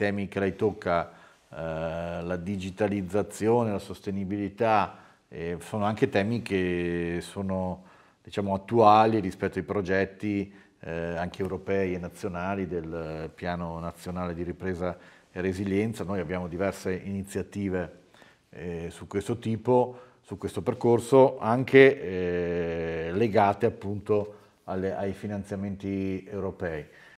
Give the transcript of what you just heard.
temi che lei tocca, eh, la digitalizzazione, la sostenibilità, eh, sono anche temi che sono diciamo, attuali rispetto ai progetti eh, anche europei e nazionali del Piano Nazionale di Ripresa e Resilienza. Noi abbiamo diverse iniziative eh, su questo tipo, su questo percorso, anche eh, legate appunto alle, ai finanziamenti europei.